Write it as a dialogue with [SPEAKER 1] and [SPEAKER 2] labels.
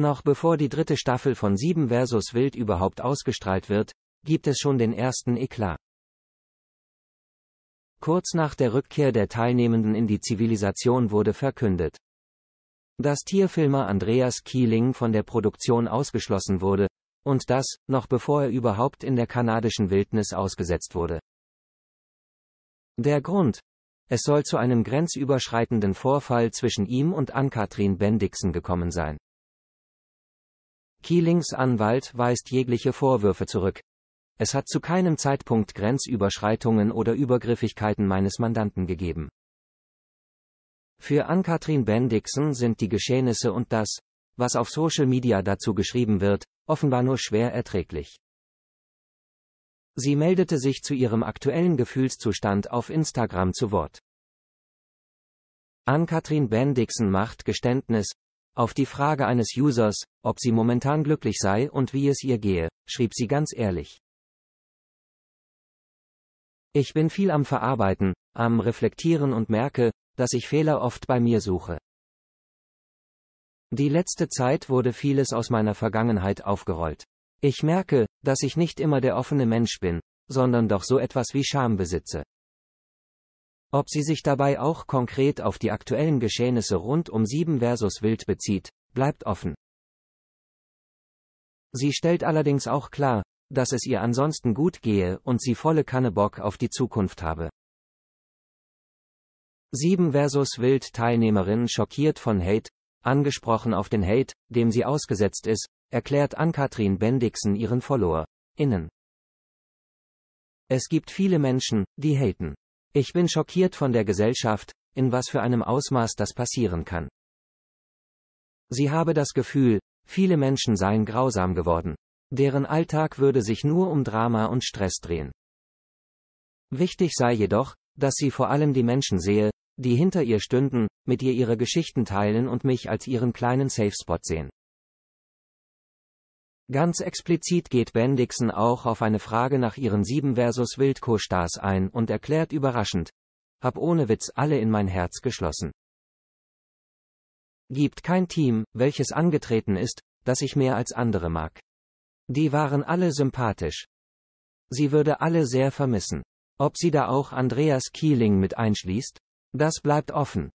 [SPEAKER 1] Noch bevor die dritte Staffel von 7 vs. Wild überhaupt ausgestrahlt wird, gibt es schon den ersten Eklat. Kurz nach der Rückkehr der Teilnehmenden in die Zivilisation wurde verkündet, dass Tierfilmer Andreas Kieling von der Produktion ausgeschlossen wurde, und das, noch bevor er überhaupt in der kanadischen Wildnis ausgesetzt wurde. Der Grund? Es soll zu einem grenzüberschreitenden Vorfall zwischen ihm und Ann-Kathrin Bendixen gekommen sein. Keelings Anwalt weist jegliche Vorwürfe zurück. Es hat zu keinem Zeitpunkt Grenzüberschreitungen oder Übergriffigkeiten meines Mandanten gegeben. Für Ann-Kathrin Bendixen sind die Geschehnisse und das, was auf Social Media dazu geschrieben wird, offenbar nur schwer erträglich. Sie meldete sich zu ihrem aktuellen Gefühlszustand auf Instagram zu Wort. Ann-Kathrin Bendixen macht Geständnis, auf die Frage eines Users, ob sie momentan glücklich sei und wie es ihr gehe, schrieb sie ganz ehrlich. Ich bin viel am Verarbeiten, am Reflektieren und merke, dass ich Fehler oft bei mir suche. Die letzte Zeit wurde vieles aus meiner Vergangenheit aufgerollt. Ich merke, dass ich nicht immer der offene Mensch bin, sondern doch so etwas wie Scham besitze. Ob sie sich dabei auch konkret auf die aktuellen Geschehnisse rund um 7 versus Wild bezieht, bleibt offen. Sie stellt allerdings auch klar, dass es ihr ansonsten gut gehe und sie volle Kanne Bock auf die Zukunft habe. 7 versus Wild Teilnehmerin schockiert von Hate, angesprochen auf den Hate, dem sie ausgesetzt ist, erklärt Ann-Kathrin Bendixen ihren Follower. Innen. Es gibt viele Menschen, die haten. Ich bin schockiert von der Gesellschaft, in was für einem Ausmaß das passieren kann. Sie habe das Gefühl, viele Menschen seien grausam geworden. Deren Alltag würde sich nur um Drama und Stress drehen. Wichtig sei jedoch, dass sie vor allem die Menschen sehe, die hinter ihr stünden, mit ihr ihre Geschichten teilen und mich als ihren kleinen Safe Spot sehen. Ganz explizit geht Bendixen auch auf eine Frage nach ihren sieben versus Wildko-Stars ein und erklärt überraschend, hab ohne Witz alle in mein Herz geschlossen. Gibt kein Team, welches angetreten ist, das ich mehr als andere mag. Die waren alle sympathisch. Sie würde alle sehr vermissen. Ob sie da auch Andreas Kieling mit einschließt? Das bleibt offen.